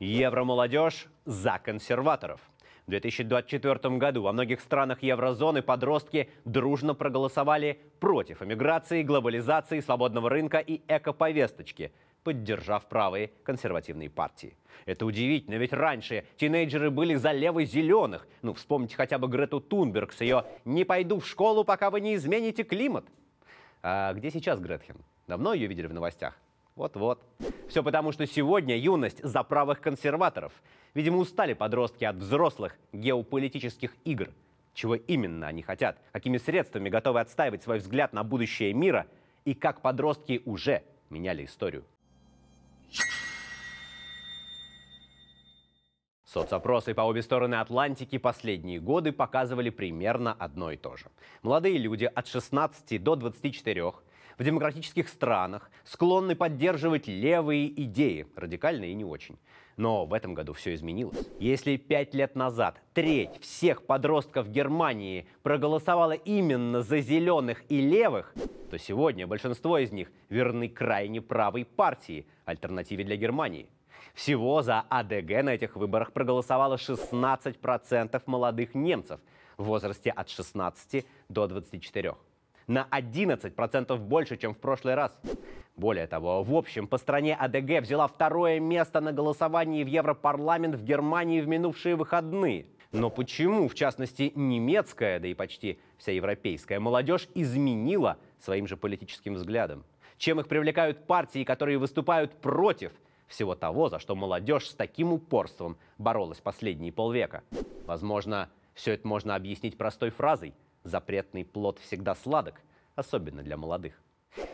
Евромолодежь за консерваторов. В 2024 году во многих странах еврозоны подростки дружно проголосовали против эмиграции, глобализации, свободного рынка и экоповесточки, поддержав правые консервативные партии. Это удивительно, ведь раньше тинейджеры были за левой зеленых. Ну, вспомните хотя бы Грету Тунберг с ее «Не пойду в школу, пока вы не измените климат». А где сейчас Гретхен? Давно ее видели в новостях? Вот-вот. Все потому, что сегодня юность за правых консерваторов. Видимо, устали подростки от взрослых геополитических игр. Чего именно они хотят, какими средствами готовы отстаивать свой взгляд на будущее мира и как подростки уже меняли историю. Соцопросы по обе стороны Атлантики последние годы показывали примерно одно и то же. Молодые люди от 16 до 24 в демократических странах склонны поддерживать левые идеи, радикальные и не очень. Но в этом году все изменилось. Если пять лет назад треть всех подростков Германии проголосовала именно за зеленых и левых, то сегодня большинство из них верны крайне правой партии, альтернативе для Германии. Всего за АДГ на этих выборах проголосовало 16% молодых немцев в возрасте от 16 до 24 на 11% больше, чем в прошлый раз. Более того, в общем, по стране АДГ взяла второе место на голосовании в Европарламент в Германии в минувшие выходные. Но почему, в частности, немецкая, да и почти вся европейская молодежь изменила своим же политическим взглядом? Чем их привлекают партии, которые выступают против всего того, за что молодежь с таким упорством боролась последние полвека? Возможно, все это можно объяснить простой фразой – запретный плод всегда сладок, особенно для молодых.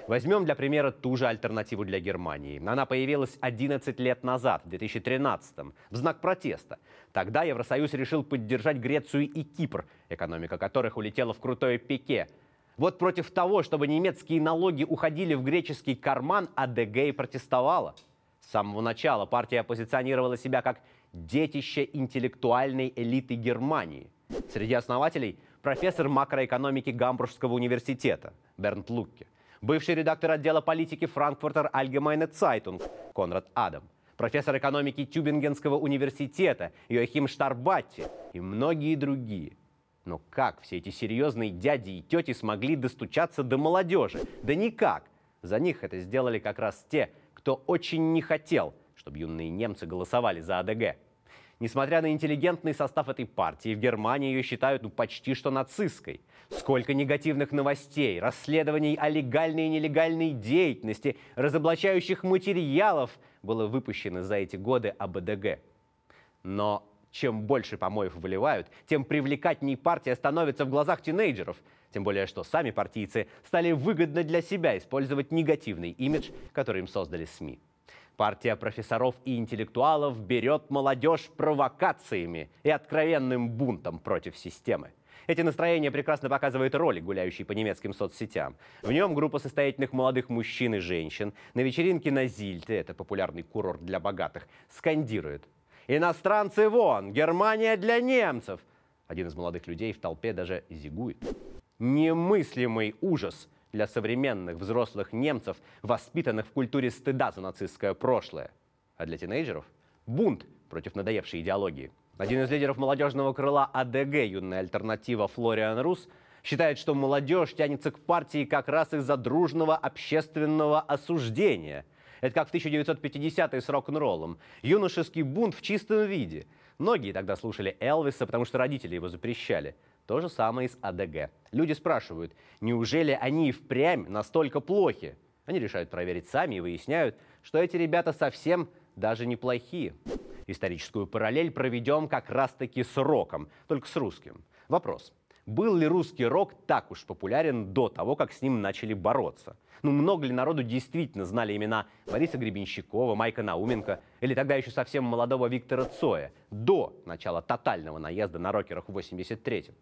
Возьмем для примера ту же альтернативу для Германии. Она появилась 11 лет назад, в 2013-м, в знак протеста. Тогда Евросоюз решил поддержать Грецию и Кипр, экономика которых улетела в крутое пике. Вот против того, чтобы немецкие налоги уходили в греческий карман, АДГ и протестовала. С самого начала партия оппозиционировала себя как детище интеллектуальной элиты Германии. Среди основателей – профессор макроэкономики Гамбургского университета Бернт Лукке, бывший редактор отдела политики Франкфуртер Allgemeine Zeitung Конрад Адам, профессор экономики Тюбингенского университета Йохим Штарбатти и многие другие. Но как все эти серьезные дяди и тети смогли достучаться до молодежи? Да никак. За них это сделали как раз те, кто очень не хотел, чтобы юные немцы голосовали за АДГ. Несмотря на интеллигентный состав этой партии, в Германии ее считают ну, почти что нацистской. Сколько негативных новостей, расследований о легальной и нелегальной деятельности, разоблачающих материалов было выпущено за эти годы об БДГ. Но чем больше помоев выливают, тем привлекательней партия становится в глазах тинейджеров. Тем более, что сами партийцы стали выгодно для себя использовать негативный имидж, который им создали СМИ. Партия профессоров и интеллектуалов берет молодежь провокациями и откровенным бунтом против системы. Эти настроения прекрасно показывают ролик, гуляющий по немецким соцсетям. В нем группа состоятельных молодых мужчин и женщин на вечеринке на Зильте, это популярный курорт для богатых, скандирует «Иностранцы вон! Германия для немцев!» Один из молодых людей в толпе даже зигует. Немыслимый ужас – для современных взрослых немцев, воспитанных в культуре стыда за нацистское прошлое. А для тинейджеров – бунт против надоевшей идеологии. Один из лидеров молодежного крыла АДГ, юная альтернатива Флориан Рус, считает, что молодежь тянется к партии как раз из-за дружного общественного осуждения. Это как в 1950-е с рок-н-роллом. Юношеский бунт в чистом виде. Многие тогда слушали Элвиса, потому что родители его запрещали. То же самое и с АДГ. Люди спрашивают, неужели они и впрямь настолько плохи? Они решают проверить сами и выясняют, что эти ребята совсем даже неплохие. Историческую параллель проведем как раз-таки с роком, только с русским. Вопрос. Был ли русский рок так уж популярен до того, как с ним начали бороться? Ну, много ли народу действительно знали имена Бориса Гребенщикова, Майка Науменко или тогда еще совсем молодого Виктора Цоя до начала тотального наезда на рокерах в 83-м?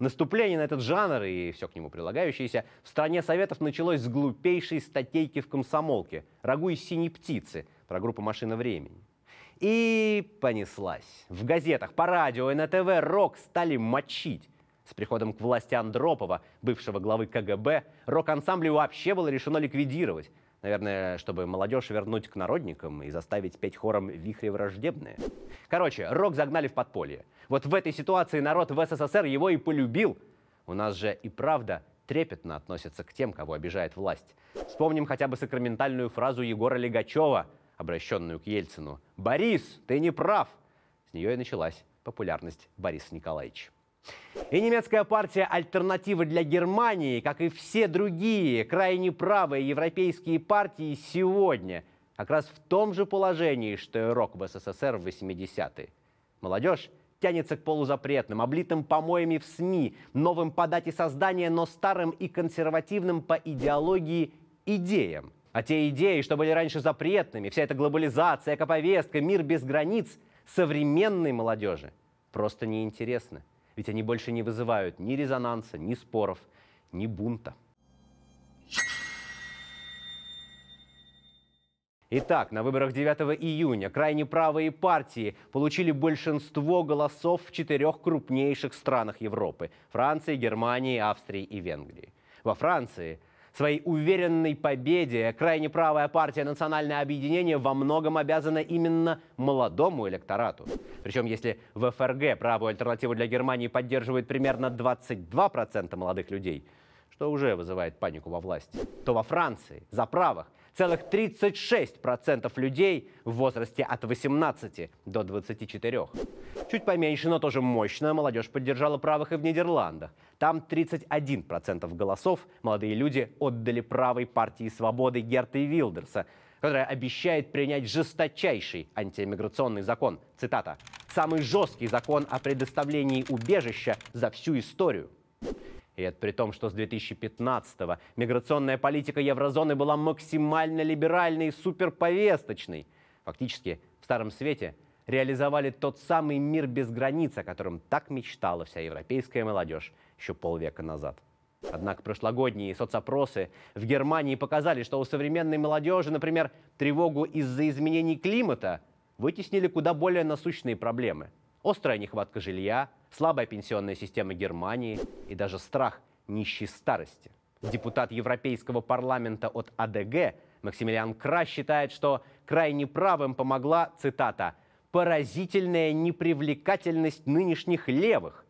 Наступление на этот жанр и все к нему прилагающееся в стране советов началось с глупейшей статейки в «Комсомолке» «Рагу из синей птицы» про группу «Машина времени». И понеслась. В газетах, по радио, НТВ рок стали мочить. С приходом к власти Андропова, бывшего главы КГБ, рок-ансамбли вообще было решено ликвидировать. Наверное, чтобы молодежь вернуть к народникам и заставить петь хором вихри враждебные. Короче, рок загнали в подполье. Вот в этой ситуации народ в СССР его и полюбил. У нас же и правда трепетно относятся к тем, кого обижает власть. Вспомним хотя бы сакраментальную фразу Егора Легачева, обращенную к Ельцину. «Борис, ты не прав!» С нее и началась популярность Бориса Николаевича. И немецкая партия «Альтернатива для Германии», как и все другие крайне правые европейские партии сегодня, как раз в том же положении, что и рок в СССР в 80-е. Молодежь тянется к полузапретным, облитым помоями в СМИ, новым по дате создания, но старым и консервативным по идеологии идеям. А те идеи, что были раньше запретными, вся эта глобализация, эко-повестка, мир без границ, современной молодежи просто неинтересны ведь они больше не вызывают ни резонанса, ни споров, ни бунта. Итак, на выборах 9 июня крайне правые партии получили большинство голосов в четырех крупнейших странах Европы – Франции, Германии, Австрии и Венгрии. Во Франции – Своей уверенной победе крайне правая партия «Национальное объединение» во многом обязана именно молодому электорату. Причем, если в ФРГ правую альтернативу для Германии поддерживает примерно 22% молодых людей, что уже вызывает панику во власти, то во Франции за правых целых 36% людей в возрасте от 18 до 24. Чуть поменьше, но тоже мощная молодежь поддержала правых и в Нидерландах. Там 31% голосов молодые люди отдали правой партии свободы Герты Вилдерса, которая обещает принять жесточайший антиэмиграционный закон. Цитата. «Самый жесткий закон о предоставлении убежища за всю историю». И это при том, что с 2015-го миграционная политика еврозоны была максимально либеральной и суперповесточной. Фактически в Старом Свете реализовали тот самый мир без границ, о котором так мечтала вся европейская молодежь еще полвека назад. Однако прошлогодние соцопросы в Германии показали, что у современной молодежи, например, тревогу из-за изменений климата вытеснили куда более насущные проблемы – Острая нехватка жилья, слабая пенсионная система Германии и даже страх нищей старости. Депутат Европейского парламента от АДГ Максимилиан Кра считает, что крайне правым помогла, цитата, «поразительная непривлекательность нынешних левых».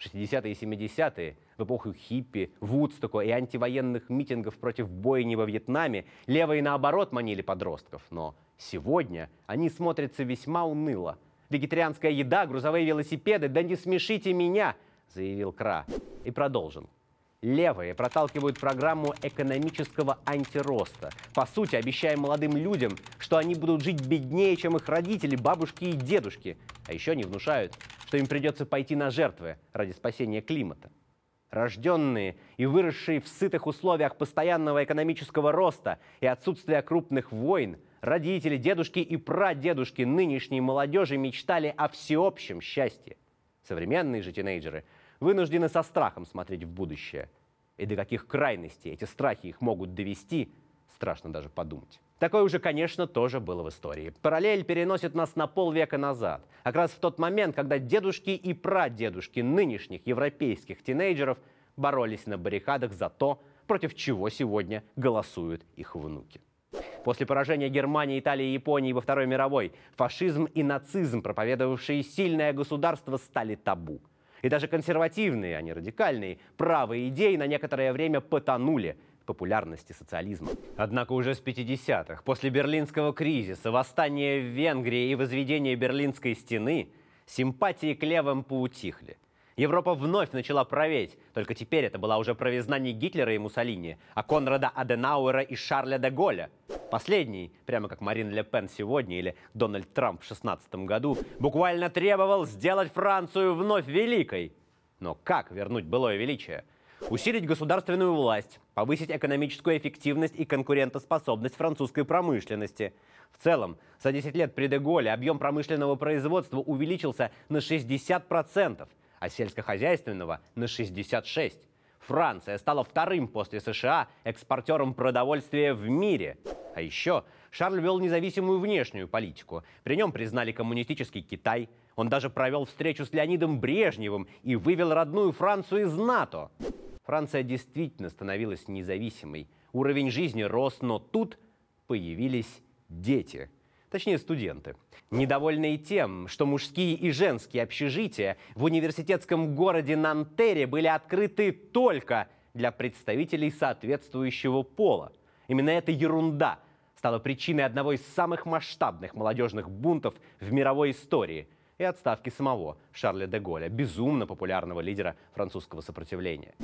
60-е и 70-е, в эпоху хиппи, вудстока и антивоенных митингов против бойни во Вьетнаме, левые наоборот манили подростков. Но сегодня они смотрятся весьма уныло – Вегетарианская еда, грузовые велосипеды, да не смешите меня, заявил Кра. И продолжил. Левые проталкивают программу экономического антироста. По сути, обещая молодым людям, что они будут жить беднее, чем их родители, бабушки и дедушки. А еще они внушают, что им придется пойти на жертвы ради спасения климата. Рожденные и выросшие в сытых условиях постоянного экономического роста и отсутствия крупных войн – Родители, дедушки и прадедушки нынешней молодежи мечтали о всеобщем счастье. Современные же тинейджеры вынуждены со страхом смотреть в будущее. И до каких крайностей эти страхи их могут довести, страшно даже подумать. Такое уже, конечно, тоже было в истории. Параллель переносит нас на полвека назад. Как раз в тот момент, когда дедушки и прадедушки нынешних европейских тинейджеров боролись на баррикадах за то, против чего сегодня голосуют их внуки. После поражения Германии, Италии и Японии во Второй мировой фашизм и нацизм, проповедовавшие сильное государство, стали табу. И даже консервативные, а не радикальные, правые идеи на некоторое время потонули в популярности социализма. Однако уже с 50-х, после берлинского кризиса, восстания в Венгрии и возведения Берлинской стены, симпатии к левым поутихли – Европа вновь начала править. Только теперь это была уже провизна не Гитлера и Муссолини, а Конрада Аденауэра и Шарля де Голля. Последний, прямо как Марин Ле Пен сегодня или Дональд Трамп в 16 году, буквально требовал сделать Францию вновь великой. Но как вернуть былое величие? Усилить государственную власть, повысить экономическую эффективность и конкурентоспособность французской промышленности. В целом, за 10 лет при Деголе объем промышленного производства увеличился на 60% а сельскохозяйственного на 66. Франция стала вторым после США экспортером продовольствия в мире. А еще Шарль вел независимую внешнюю политику. При нем признали коммунистический Китай. Он даже провел встречу с Леонидом Брежневым и вывел родную Францию из НАТО. Франция действительно становилась независимой. Уровень жизни рос, но тут появились дети – точнее студенты, недовольные тем, что мужские и женские общежития в университетском городе Нантере были открыты только для представителей соответствующего пола. Именно эта ерунда стала причиной одного из самых масштабных молодежных бунтов в мировой истории и отставки самого Шарля де Голля, безумно популярного лидера французского сопротивления.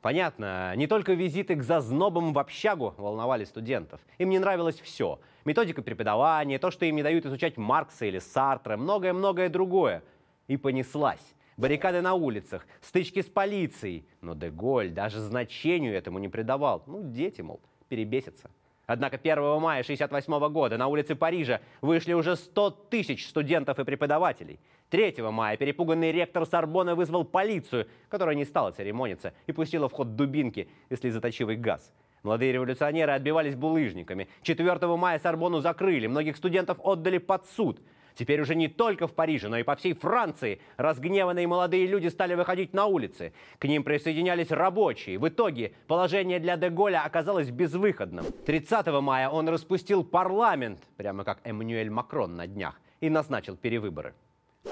Понятно, не только визиты к зазнобам в общагу волновали студентов. Им не нравилось все – методика преподавания, то, что им не дают изучать Маркса или Сартра, многое-многое другое. И понеслась. Баррикады на улицах, стычки с полицией. Но Деголь даже значению этому не придавал. Ну, дети, мол, перебесятся. Однако 1 мая 1968 года на улице Парижа вышли уже 100 тысяч студентов и преподавателей. 3 мая перепуганный ректор Сорбона вызвал полицию, которая не стала церемониться и пустила в ход дубинки и слезоточивый газ. Молодые революционеры отбивались булыжниками. 4 мая Сорбону закрыли, многих студентов отдали под суд. Теперь уже не только в Париже, но и по всей Франции разгневанные молодые люди стали выходить на улицы. К ним присоединялись рабочие. В итоге положение для Деголя оказалось безвыходным. 30 мая он распустил парламент, прямо как Эммануэль Макрон на днях, и назначил перевыборы.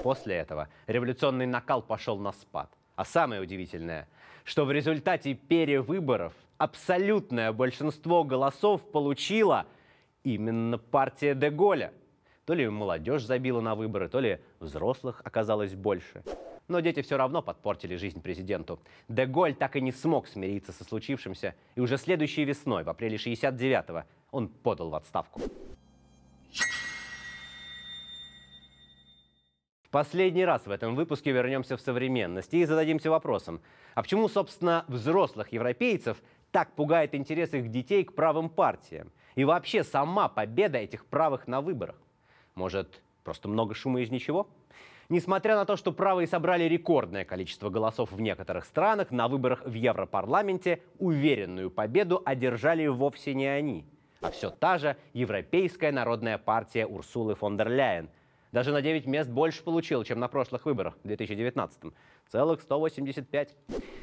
После этого революционный накал пошел на спад. А самое удивительное, что в результате перевыборов – абсолютное большинство голосов получила именно партия Деголя. То ли молодежь забила на выборы, то ли взрослых оказалось больше. Но дети все равно подпортили жизнь президенту. Деголь так и не смог смириться со случившимся, и уже следующей весной, в апреле 69-го, он подал в отставку. последний раз в этом выпуске вернемся в современность и зададимся вопросом, а почему, собственно, взрослых европейцев так пугает интерес их детей к правым партиям? И вообще сама победа этих правых на выборах? Может, просто много шума из ничего? Несмотря на то, что правые собрали рекордное количество голосов в некоторых странах, на выборах в Европарламенте уверенную победу одержали вовсе не они, а все та же Европейская народная партия Урсулы фон дер Ляйен – даже на 9 мест больше получил, чем на прошлых выборах в 2019. Целых 185.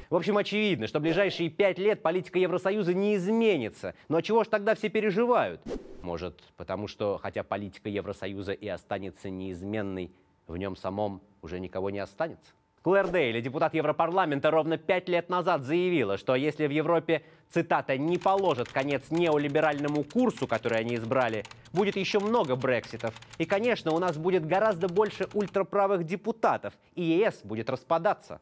В общем, очевидно, что в ближайшие 5 лет политика Евросоюза не изменится. Но чего ж тогда все переживают? Может, потому что, хотя политика Евросоюза и останется неизменной, в нем самом уже никого не останется? Клэр Дейли, депутат Европарламента, ровно пять лет назад заявила, что если в Европе, цитата, «не положат конец неолиберальному курсу, который они избрали», будет еще много брекситов. И, конечно, у нас будет гораздо больше ультраправых депутатов, и ЕС будет распадаться.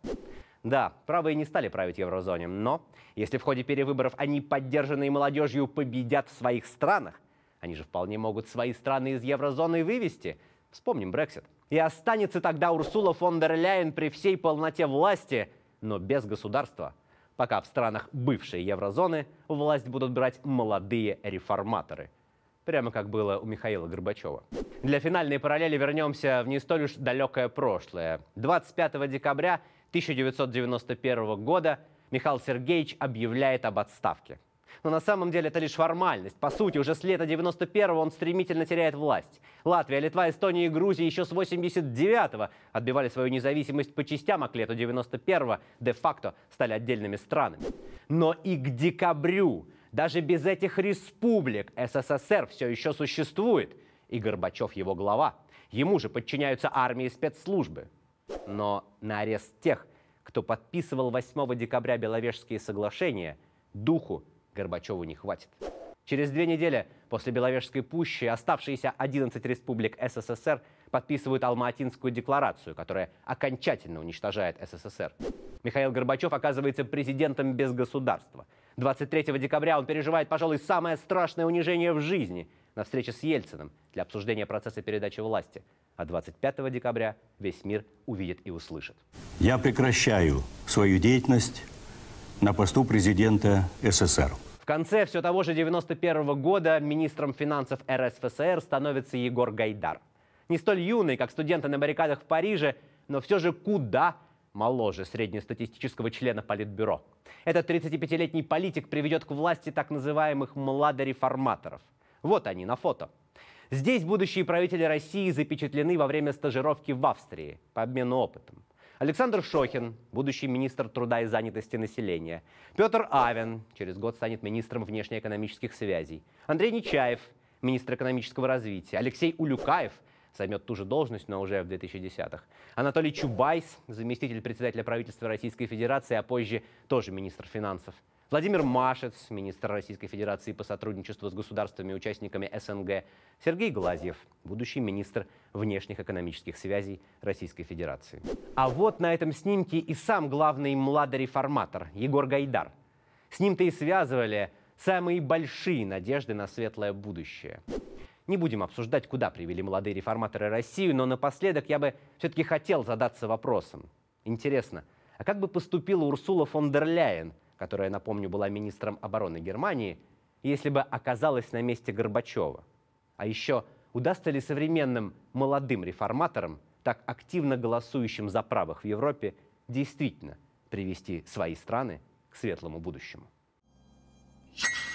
Да, правые не стали править еврозоне, но если в ходе перевыборов они, поддержанные молодежью, победят в своих странах, они же вполне могут свои страны из еврозоны вывести. Вспомним Брексит. И останется тогда Урсула фон дер Ляйен при всей полноте власти, но без государства. Пока в странах бывшей еврозоны власть будут брать молодые реформаторы. Прямо как было у Михаила Горбачева. Для финальной параллели вернемся в не столь уж далекое прошлое. 25 декабря 1991 года Михаил Сергеевич объявляет об отставке. Но на самом деле это лишь формальность. По сути, уже с лета 91-го он стремительно теряет власть. Латвия, Литва, Эстония и Грузия еще с 89-го отбивали свою независимость по частям, а к лету 91-го де-факто стали отдельными странами. Но и к декабрю даже без этих республик СССР все еще существует. И Горбачев его глава. Ему же подчиняются армии и спецслужбы. Но на арест тех, кто подписывал 8 декабря Беловежские соглашения, духу Горбачеву не хватит. Через две недели после Беловежской пущи оставшиеся 11 республик СССР подписывают Алма-Атинскую декларацию, которая окончательно уничтожает СССР. Михаил Горбачев оказывается президентом без государства. 23 декабря он переживает, пожалуй, самое страшное унижение в жизни на встрече с Ельциным для обсуждения процесса передачи власти. А 25 декабря весь мир увидит и услышит. Я прекращаю свою деятельность на посту президента СССР. В конце все того же 91 года министром финансов РСФСР становится Егор Гайдар. Не столь юный, как студенты на баррикадах в Париже, но все же куда моложе среднестатистического члена Политбюро. Этот 35-летний политик приведет к власти так называемых «младореформаторов». Вот они на фото. Здесь будущие правители России запечатлены во время стажировки в Австрии по обмену опытом. Александр Шохин, будущий министр труда и занятости населения. Петр Авен, через год станет министром внешнеэкономических связей. Андрей Нечаев, министр экономического развития. Алексей Улюкаев, займет ту же должность, но уже в 2010-х. Анатолий Чубайс, заместитель председателя правительства Российской Федерации, а позже тоже министр финансов. Владимир Машец, министр Российской Федерации по сотрудничеству с государствами-участниками СНГ, Сергей Глазьев, будущий министр внешних экономических связей Российской Федерации. А вот на этом снимке и сам главный младореформатор Егор Гайдар. С ним-то и связывали самые большие надежды на светлое будущее. Не будем обсуждать, куда привели молодые реформаторы Россию, но напоследок я бы все-таки хотел задаться вопросом. Интересно, а как бы поступила Урсула фон дер Ляйен – которая, напомню, была министром обороны Германии, если бы оказалась на месте Горбачева? А еще, удастся ли современным молодым реформаторам, так активно голосующим за правых в Европе, действительно привести свои страны к светлому будущему? Yeah.